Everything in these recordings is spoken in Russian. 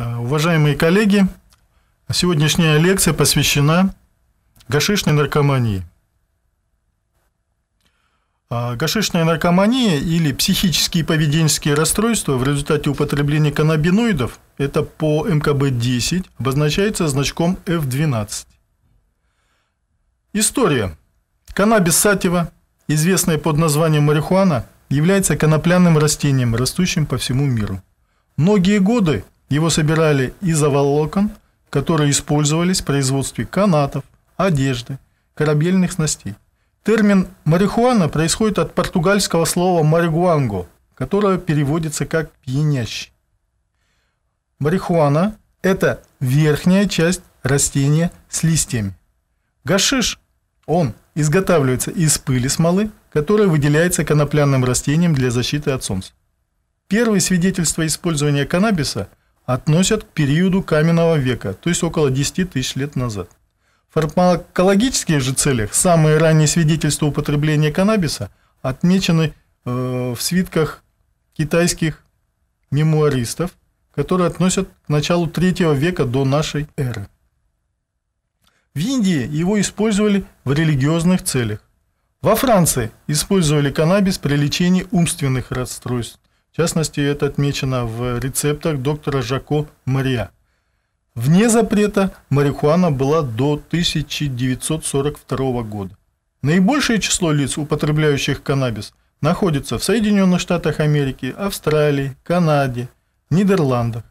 Э, уважаемые коллеги, сегодняшняя лекция посвящена гашишной наркомании. Э, гашишная наркомания или психические и поведенческие расстройства в результате употребления каннабиноидов, это по МКБ-10, обозначается значком F12. История. Каннабис сатива, известная под названием марихуана, является конопляным растением, растущим по всему миру. Многие годы его собирали из волокон, которые использовались в производстве канатов, одежды, корабельных снастей. Термин «марихуана» происходит от португальского слова «маригуанго», которое переводится как «пьянящий». Марихуана – это верхняя часть растения с листьями. Гашиш – он изготавливается из пыли смолы, которая выделяется конопляным растением для защиты от солнца. Первые свидетельства использования каннабиса относят к периоду каменного века, то есть около 10 тысяч лет назад. В фармакологических же целях самые ранние свидетельства употребления каннабиса отмечены э, в свитках китайских мемуаристов, которые относят к началу третьего века до нашей эры. В Индии его использовали в религиозных целях. Во Франции использовали каннабис при лечении умственных расстройств. В частности, это отмечено в рецептах доктора Жако Мария. Вне запрета марихуана была до 1942 года. Наибольшее число лиц, употребляющих каннабис, находится в Соединенных Штатах Америки, Австралии, Канаде, Нидерландах.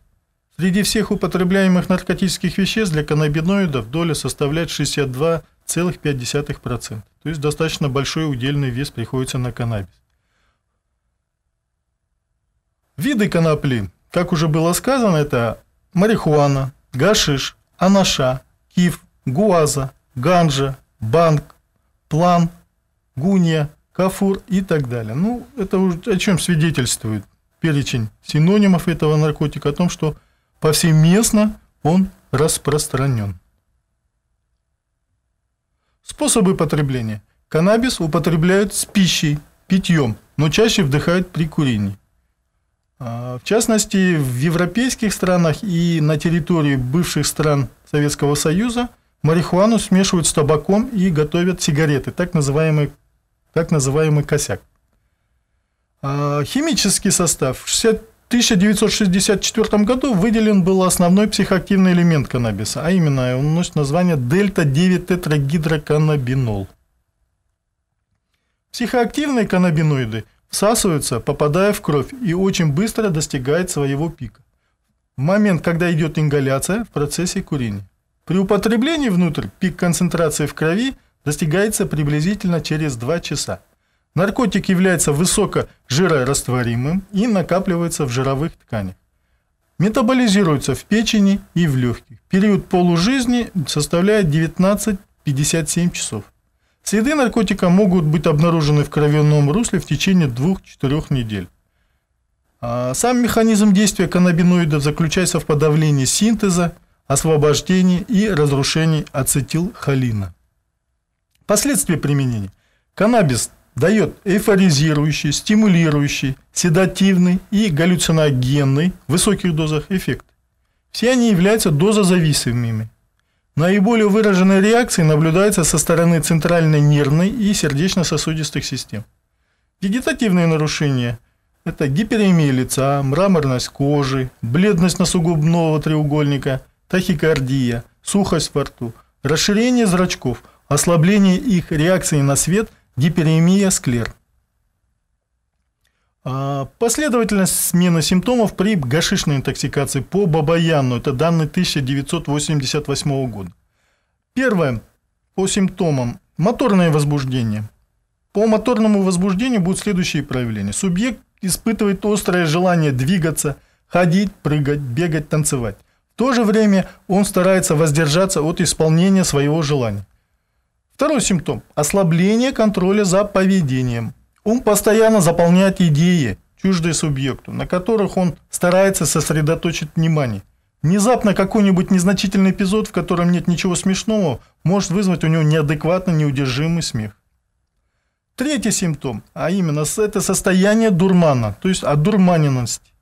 Среди всех употребляемых наркотических веществ для каннабиноидов доля составляет 62,5%. То есть достаточно большой удельный вес приходится на каннабис. Виды конопли, как уже было сказано, это марихуана, гашиш, анаша, киф, гуаза, ганжа, банк, план, гуния, кафур и так далее. Ну, это о чем свидетельствует перечень синонимов этого наркотика, о том, что повсеместно он распространен. Способы потребления. Каннабис употребляют с пищей, питьем, но чаще вдыхают при курении. А, в частности, в европейских странах и на территории бывших стран Советского Союза марихуану смешивают с табаком и готовят сигареты, так называемый, так называемый косяк. А, химический состав. В 1964 году выделен был основной психоактивный элемент каннабиса, а именно он носит название дельта-9-тетрагидроканнабинол. Психоактивные каннабиноиды – всасываются, попадая в кровь и очень быстро достигает своего пика. В момент, когда идет ингаляция в процессе курения. При употреблении внутрь пик концентрации в крови достигается приблизительно через 2 часа. Наркотик является высокожирорастворимым и накапливается в жировых тканях. Метаболизируется в печени и в легких. Период полужизни составляет 19-57 часов. Следы наркотика могут быть обнаружены в кровяном русле в течение 2-4 недель. А, сам механизм действия каннабиноидов заключается в подавлении синтеза, освобождении и разрушении ацетилхолина. Последствия применения. Каннабис дает эйфоризирующий, стимулирующий, седативный и галлюциногенный в высоких дозах эффект. Все они являются дозозависимыми – Наиболее выраженные реакции наблюдаются со стороны центральной нервной и сердечно-сосудистых систем. Вегетативные нарушения – это гиперемия лица, мраморность кожи, бледность носугубного треугольника, тахикардия, сухость во рту, расширение зрачков, ослабление их реакции на свет, гиперемия склер. А, Последовательность смены симптомов при гашишной интоксикации по Бабаяну. Это данные 1988 года. Первое. По симптомам. Моторное возбуждение. По моторному возбуждению будут следующие проявления. Субъект испытывает острое желание двигаться, ходить, прыгать, бегать, танцевать. В то же время он старается воздержаться от исполнения своего желания. Второй симптом – ослабление контроля за поведением – Ум постоянно заполняет идеи, чуждые субъекту, на которых он старается сосредоточить внимание. Внезапно какой-нибудь незначительный эпизод, в котором нет ничего смешного, может вызвать у него неадекватно неудержимый смех. Третий симптом, а именно это состояние дурмана, то есть одурманенность.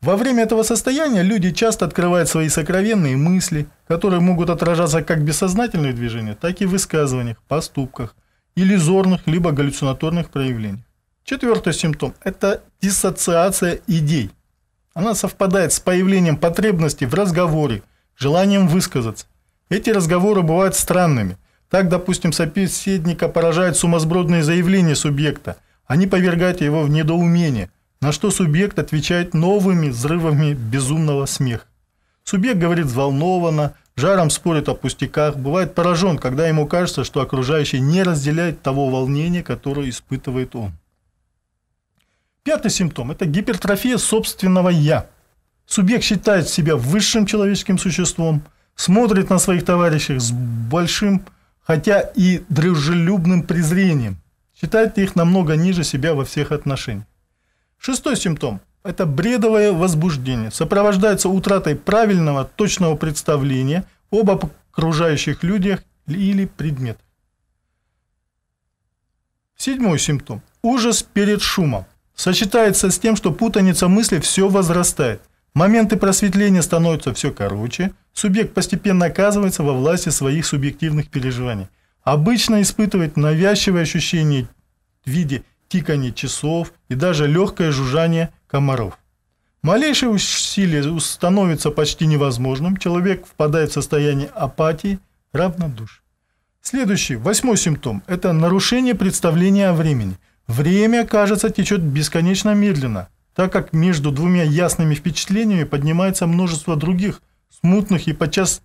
Во время этого состояния люди часто открывают свои сокровенные мысли, которые могут отражаться как в бессознательных движениях, так и в высказываниях, поступках – иллюзорных либо галлюцинаторных проявлений. Четвертый симптом – это диссоциация идей. Она совпадает с появлением потребности в разговоре, желанием высказаться. Эти разговоры бывают странными. Так, допустим, собеседника поражают сумасбродные заявления субъекта. Они а повергают его в недоумение, на что субъект отвечает новыми взрывами безумного смеха. Субъект говорит взволнованно, жаром спорит о пустяках, бывает поражен, когда ему кажется, что окружающий не разделяет того волнения, которое испытывает он. Пятый симптом – это гипертрофия собственного «я». Субъект считает себя высшим человеческим существом, смотрит на своих товарищей с большим, хотя и дружелюбным презрением, считает их намного ниже себя во всех отношениях. Шестой симптом это бредовое возбуждение сопровождается утратой правильного, точного представления об окружающих людях или предметах. Седьмой симптом. Ужас перед шумом. Сочетается с тем, что путаница мысли все возрастает. Моменты просветления становятся все короче, субъект постепенно оказывается во власти своих субъективных переживаний. Обычно испытывает навязчивое ощущение в виде тикания часов и даже легкое жужжание комаров. Малейшее усилие становится почти невозможным, человек впадает в состояние апатии, равнодушия. Следующий, восьмой симптом – это нарушение представления о времени. Время, кажется, течет бесконечно медленно, так как между двумя ясными впечатлениями поднимается множество других, смутных и подчас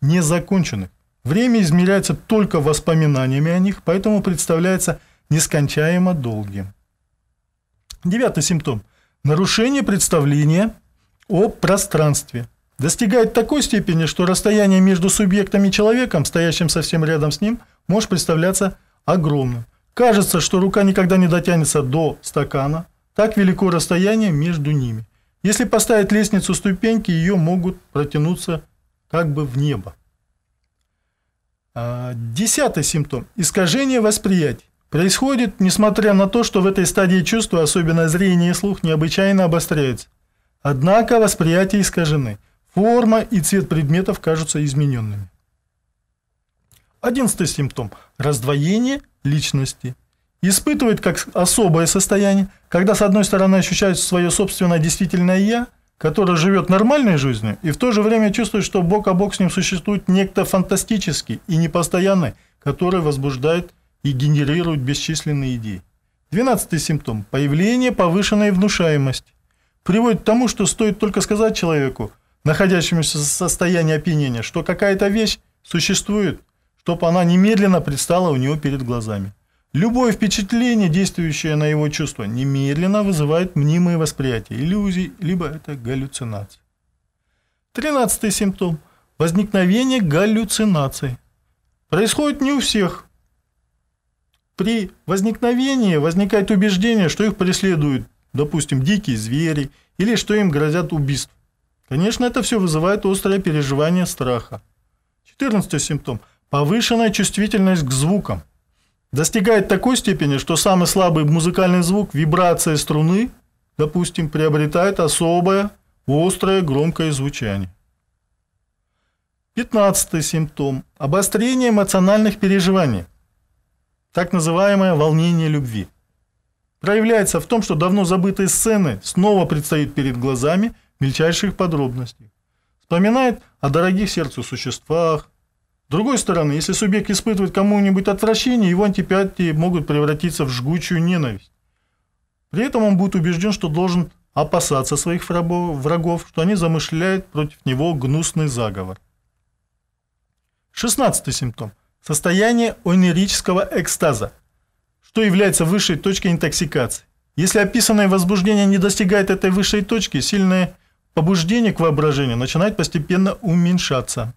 незаконченных. Время измеряется только воспоминаниями о них, поэтому представляется нескончаемо долгим. Девятый симптом – Нарушение представления о пространстве достигает такой степени, что расстояние между субъектом и человеком, стоящим совсем рядом с ним, может представляться огромным. Кажется, что рука никогда не дотянется до стакана, так велико расстояние между ними. Если поставить лестницу ступеньки, ее могут протянуться как бы в небо. А, десятый симптом – искажение восприятия. Происходит, несмотря на то, что в этой стадии чувства, особенно зрение и слух, необычайно обостряются. Однако восприятия искажены. Форма и цвет предметов кажутся измененными. Одиннадцатый симптом – раздвоение личности. Испытывает как особое состояние, когда с одной стороны ощущает свое собственное действительное «я», которое живет нормальной жизнью, и в то же время чувствует, что бок о бок с ним существует некто фантастический и непостоянный, который возбуждает и генерируют бесчисленные идеи. Двенадцатый симптом – появление повышенной внушаемости. Приводит к тому, что стоит только сказать человеку, находящемуся в состоянии опьянения, что какая-то вещь существует, чтобы она немедленно предстала у него перед глазами. Любое впечатление, действующее на его чувства, немедленно вызывает мнимые восприятия, иллюзии, либо это галлюцинации. Тринадцатый симптом – возникновение галлюцинаций. Происходит не у всех, при возникновении возникает убеждение, что их преследуют, допустим, дикие звери или что им грозят убийств. Конечно, это все вызывает острое переживание страха. 14 симптом – повышенная чувствительность к звукам. Достигает такой степени, что самый слабый музыкальный звук, вибрация струны, допустим, приобретает особое, острое, громкое звучание. 15 симптом – обострение эмоциональных переживаний – так называемое волнение любви. Проявляется в том, что давно забытые сцены снова предстают перед глазами в мельчайших подробностях. Вспоминает о дорогих сердцу существах. С другой стороны, если субъект испытывает кому-нибудь отвращение, его антипатии могут превратиться в жгучую ненависть. При этом он будет убежден, что должен опасаться своих врагов, что они замышляют против него гнусный заговор. Шестнадцатый симптом – состояние онерического экстаза, что является высшей точкой интоксикации. Если описанное возбуждение не достигает этой высшей точки, сильное побуждение к воображению начинает постепенно уменьшаться.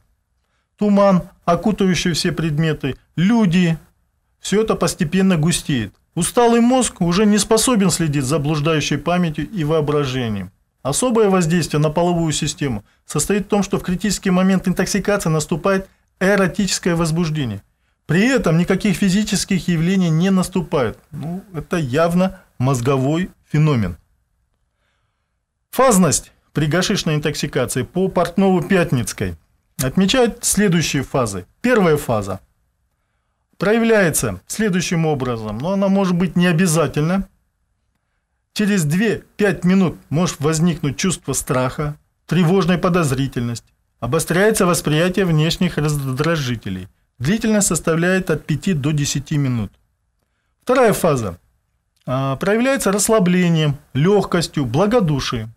Туман, окутывающий все предметы, люди – все это постепенно густеет. Усталый мозг уже не способен следить за блуждающей памятью и воображением. Особое воздействие на половую систему состоит в том, что в критический момент интоксикации наступает – эротическое возбуждение. При этом никаких физических явлений не наступает. Ну, это явно мозговой феномен. Фазность при гашишной интоксикации по Портнову Пятницкой отмечает следующие фазы. Первая фаза проявляется следующим образом, но она может быть не обязательно. Через 2-5 минут может возникнуть чувство страха, тревожной подозрительности, Обостряется восприятие внешних раздражителей. Длительность составляет от 5 до 10 минут. Вторая фаза а, проявляется расслаблением, легкостью, благодушием.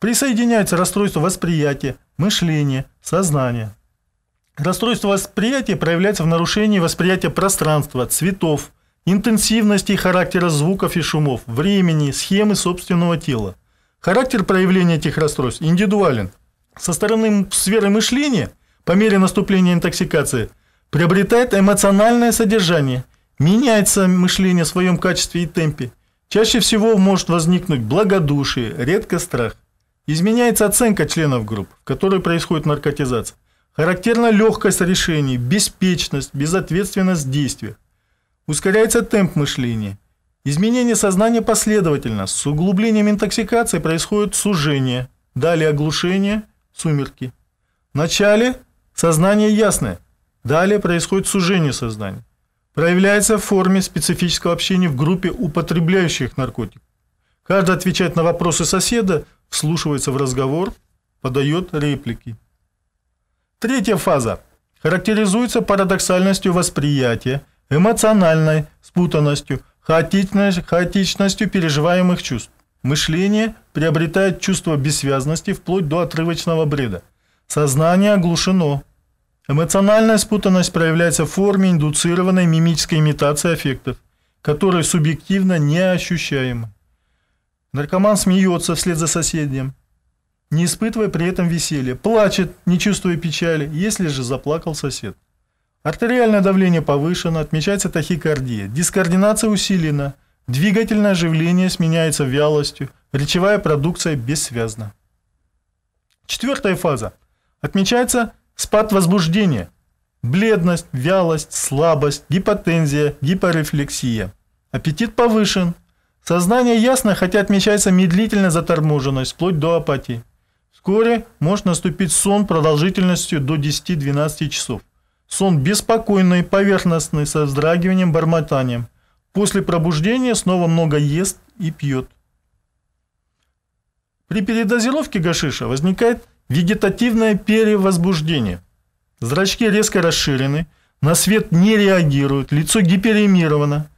Присоединяется расстройство восприятия, мышления, сознания. Расстройство восприятия проявляется в нарушении восприятия пространства, цветов, интенсивности и характера звуков и шумов, времени, схемы собственного тела. Характер проявления этих расстройств индивидуален – со стороны сферы мышления, по мере наступления интоксикации, приобретает эмоциональное содержание, меняется мышление в своем качестве и темпе. Чаще всего может возникнуть благодушие, редко страх. Изменяется оценка членов групп, в которой происходит наркотизация. Характерна легкость решений, беспечность, безответственность действия. Ускоряется темп мышления. Изменение сознания последовательно. С углублением интоксикации происходит сужение, далее оглушение, сумерки. В начале сознание ясное, далее происходит сужение сознания. Проявляется в форме специфического общения в группе употребляющих наркотик. Каждый отвечает на вопросы соседа, вслушивается в разговор, подает реплики. Третья фаза характеризуется парадоксальностью восприятия, эмоциональной спутанностью, хаотичностью переживаемых чувств. Мышление приобретает чувство бессвязности вплоть до отрывочного бреда. Сознание оглушено. Эмоциональная спутанность проявляется в форме индуцированной мимической имитации аффектов, которые субъективно не ощущаемы. Наркоман смеется вслед за соседним, не испытывая при этом веселья, плачет, не чувствуя печали, если же заплакал сосед. Артериальное давление повышено, отмечается тахикардия, дискоординация усилена, Двигательное оживление сменяется вялостью, речевая продукция бессвязна. Четвертая фаза. Отмечается спад возбуждения. Бледность, вялость, слабость, гипотензия, гиперрефлексия, Аппетит повышен. Сознание ясно, хотя отмечается медлительная заторможенность, вплоть до апатии. Вскоре может наступить сон продолжительностью до 10-12 часов. Сон беспокойный, поверхностный, со вздрагиванием, бормотанием. После пробуждения снова много ест и пьет. При передозировке гашиша возникает вегетативное перевозбуждение. Зрачки резко расширены, на свет не реагируют, лицо гиперемировано.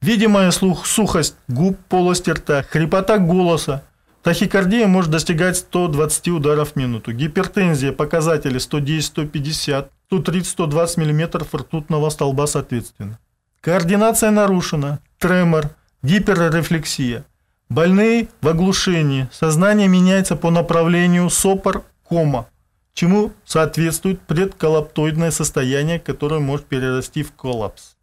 Видимая слух, сухость губ, полости рта, хрипота голоса. Тахикардия может достигать 120 ударов в минуту. Гипертензия, показатели 110-150, 130-120 мм ртутного столба соответственно. Координация нарушена, тремор, гиперрефлексия. Больные в оглушении, сознание меняется по направлению сопор-кома, чему соответствует предколлаптоидное состояние, которое может перерасти в коллапс.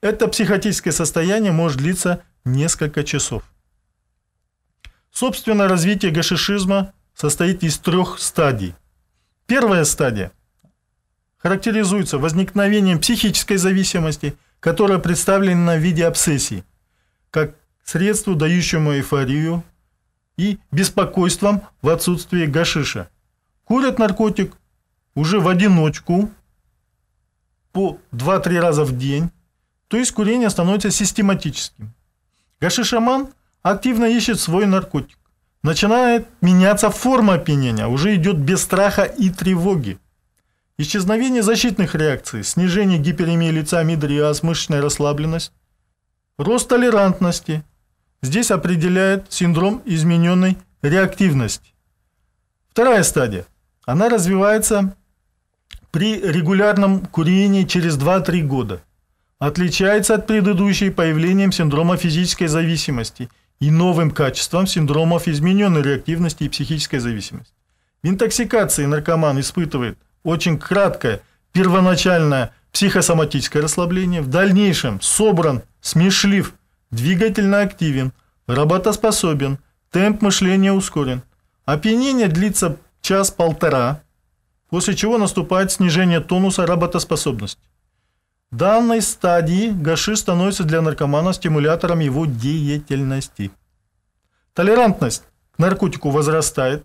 Это психотическое состояние может длиться несколько часов. Собственно, развитие гашишизма состоит из трех стадий. Первая стадия характеризуется возникновением психической зависимости – которая представлена в виде обсессии, как средству, дающему эйфорию, и беспокойством в отсутствии гашиша. Курят наркотик уже в одиночку по 2-3 раза в день, то есть курение становится систематическим. Гашишаман активно ищет свой наркотик. Начинает меняться форма опьянения, уже идет без страха и тревоги. Исчезновение защитных реакций, снижение гиперемии лица мидриаз, мышечная расслабленность, рост толерантности. Здесь определяет синдром измененной реактивности. Вторая стадия. Она развивается при регулярном курении через 2-3 года. Отличается от предыдущей появлением синдрома физической зависимости и новым качеством синдромов измененной реактивности и психической зависимости. В интоксикации наркоман испытывает – очень краткое, первоначальное психосоматическое расслабление, в дальнейшем собран, смешлив, двигательно активен, работоспособен, темп мышления ускорен. Опьянение длится час-полтора, после чего наступает снижение тонуса работоспособности. В данной стадии гашиш становится для наркомана стимулятором его деятельности. Толерантность к наркотику возрастает,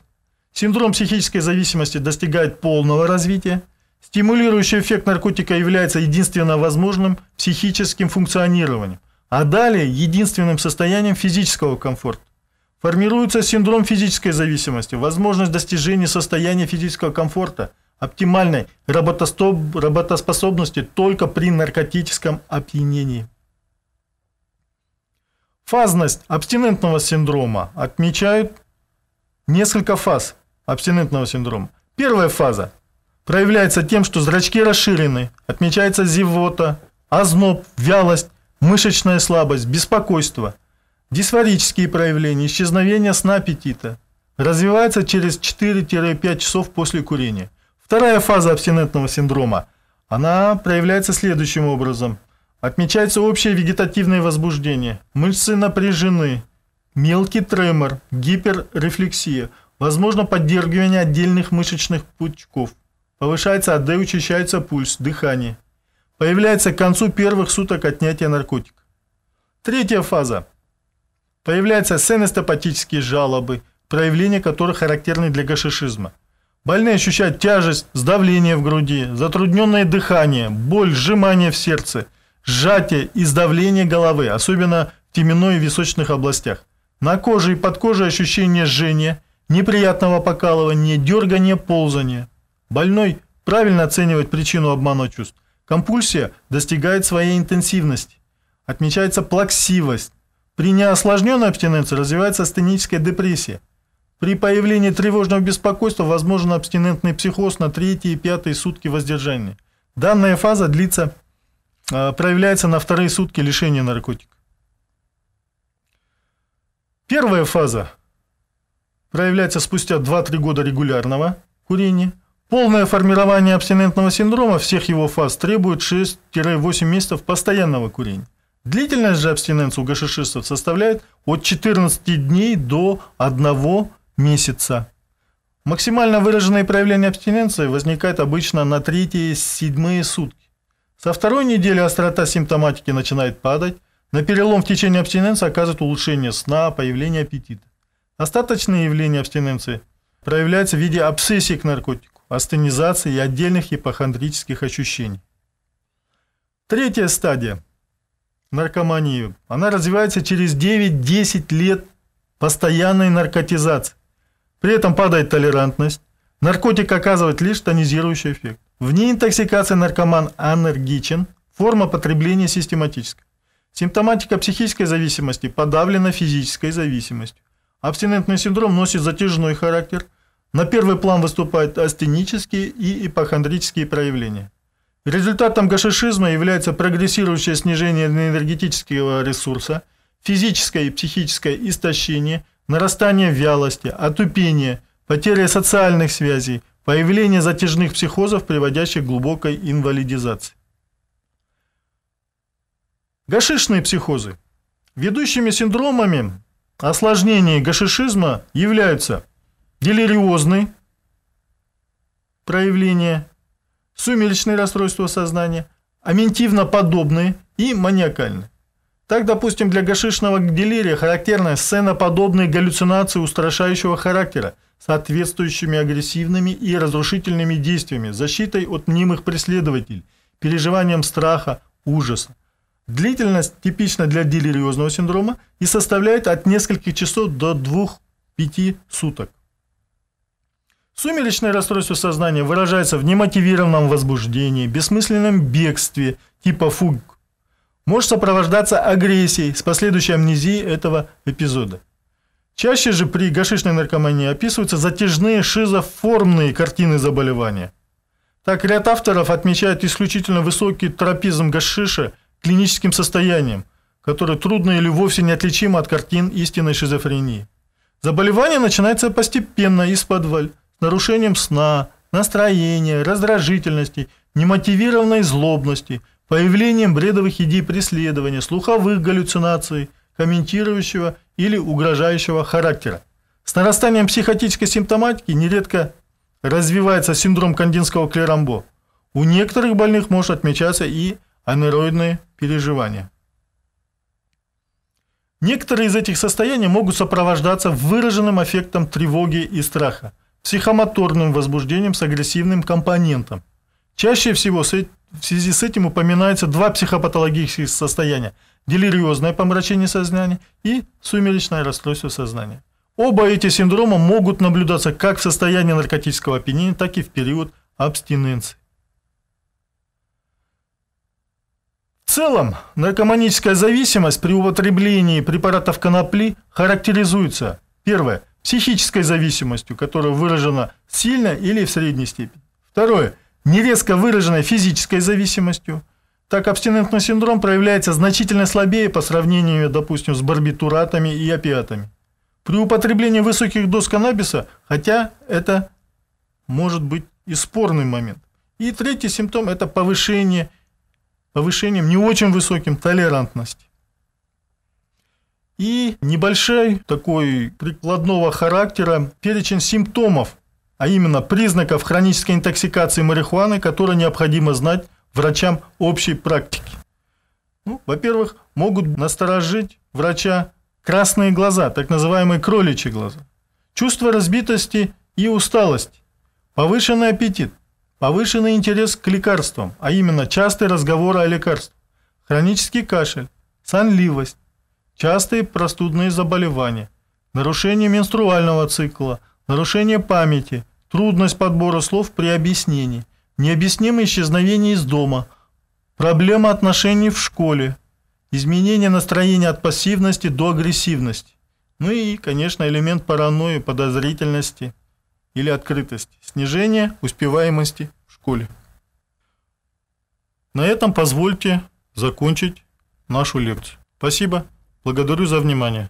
Синдром психической зависимости достигает полного развития. Стимулирующий эффект наркотика является единственно возможным психическим функционированием, а далее единственным состоянием физического комфорта. Формируется синдром физической зависимости, возможность достижения состояния физического комфорта, оптимальной работоспособности только при наркотическом опьянении. Фазность абстинентного синдрома отмечают несколько фаз абстинентного синдрома. Первая фаза проявляется тем, что зрачки расширены, отмечается зевота, озноб, вялость, мышечная слабость, беспокойство, дисфорические проявления, исчезновение сна аппетита. Развивается через 4-5 часов после курения. Вторая фаза абстинентного синдрома, она проявляется следующим образом. Отмечается общее вегетативное возбуждение, мышцы напряжены, мелкий тремор, гиперрефлексия – Возможно поддергивание отдельных мышечных пучков. Повышается АД, учащается пульс, дыхание. Появляется к концу первых суток отнятия наркотика. Третья фаза. Появляются сенестопатические жалобы, проявления которых характерны для гашишизма. Больные ощущают тяжесть, сдавление в груди, затрудненное дыхание, боль, сжимание в сердце, сжатие и сдавление головы, особенно в теменной и височных областях. На коже и под кожей ощущение жжения – неприятного покалывания, дергания, ползания. Больной правильно оценивает причину обмана чувств. Компульсия достигает своей интенсивности. Отмечается плаксивость. При неосложненной абстиненции развивается астеническая депрессия. При появлении тревожного беспокойства возможен абстинентный психоз на третьи и пятые сутки воздержания. Данная фаза длится, а, проявляется на вторые сутки лишения наркотика. Первая фаза проявляется спустя 2-3 года регулярного курения. Полное формирование абстинентного синдрома всех его фаз требует 6-8 месяцев постоянного курения. Длительность же абстиненции у гашишистов составляет от 14 дней до 1 месяца. Максимально выраженные проявления абстиненции возникают обычно на третьи-седьмые сутки. Со второй недели острота симптоматики начинает падать, на перелом в течение абстиненции оказывает улучшение сна, появление аппетита. Остаточные явления абстиненции проявляются в виде обсессии к наркотику, астенизации и отдельных ипохондрических ощущений. Третья стадия наркомании, она развивается через 9-10 лет постоянной наркотизации. При этом падает толерантность, наркотик оказывает лишь тонизирующий эффект. Вне интоксикации наркоман анергичен, форма потребления систематическая. Симптоматика психической зависимости подавлена физической зависимостью. Абстинентный синдром носит затяжной характер. На первый план выступают астенические и ипохондрические проявления. Результатом гашишизма является прогрессирующее снижение энергетического ресурса, физическое и психическое истощение, нарастание вялости, отупение, потеря социальных связей, появление затяжных психозов, приводящих к глубокой инвалидизации. Гашишные психозы. Ведущими синдромами Осложнения гашишизма являются делириозные проявления, сумеречные расстройства сознания, аментивно-подобные и маниакальные. Так, допустим, для гашишного делирия характерны сценоподобные галлюцинации устрашающего характера, соответствующими агрессивными и разрушительными действиями, защитой от мнимых преследователей, переживанием страха, ужаса. Длительность типична для делириозного синдрома и составляет от нескольких часов до 2-5 суток. Сумеречное расстройство сознания выражается в немотивированном возбуждении, бессмысленном бегстве типа фуг. Может сопровождаться агрессией с последующей амнезией этого эпизода. Чаще же при гашишной наркомании описываются затяжные шизоформные картины заболевания. Так ряд авторов отмечает исключительно высокий тропизм гашиша – клиническим состоянием, которое трудно или вовсе неотличимо от картин истинной шизофрении. Заболевание начинается постепенно из подваль, с нарушением сна, настроения, раздражительности, немотивированной злобности, появлением бредовых идей преследования, слуховых галлюцинаций, комментирующего или угрожающего характера. С нарастанием психотической симптоматики нередко развивается синдром кандинского клерамбо. У некоторых больных может отмечаться и а переживания. Некоторые из этих состояний могут сопровождаться выраженным эффектом тревоги и страха, психомоторным возбуждением с агрессивным компонентом. Чаще всего в связи с этим упоминаются два психопатологических состояния – делириозное помрачение сознания и сумеречное расстройство сознания. Оба эти синдрома могут наблюдаться как в состоянии наркотического опьянения, так и в период абстиненции. целом, наркоманическая зависимость при употреблении препаратов конопли характеризуется, первое, психической зависимостью, которая выражена сильно или в средней степени. Второе, нерезко выраженной физической зависимостью. Так, абстинентный синдром проявляется значительно слабее по сравнению, допустим, с барбитуратами и опиатами. При употреблении высоких доз каннабиса, хотя это может быть и спорный момент. И третий симптом – это повышение повышением не очень высоким толерантности. И небольшой такой прикладного характера перечень симптомов, а именно признаков хронической интоксикации марихуаны, которые необходимо знать врачам общей практики. Ну, во-первых, могут насторожить врача красные глаза, так называемые кроличьи глаза, чувство разбитости и усталость, повышенный аппетит – Повышенный интерес к лекарствам, а именно частые разговоры о лекарствах, хронический кашель, сонливость, частые простудные заболевания, нарушение менструального цикла, нарушение памяти, трудность подбора слов при объяснении, необъяснимое исчезновение из дома, проблема отношений в школе, изменение настроения от пассивности до агрессивности. Ну и, конечно, элемент паранойи, подозрительности – или открытость, снижение успеваемости в школе. На этом позвольте закончить нашу лекцию. Спасибо. Благодарю за внимание.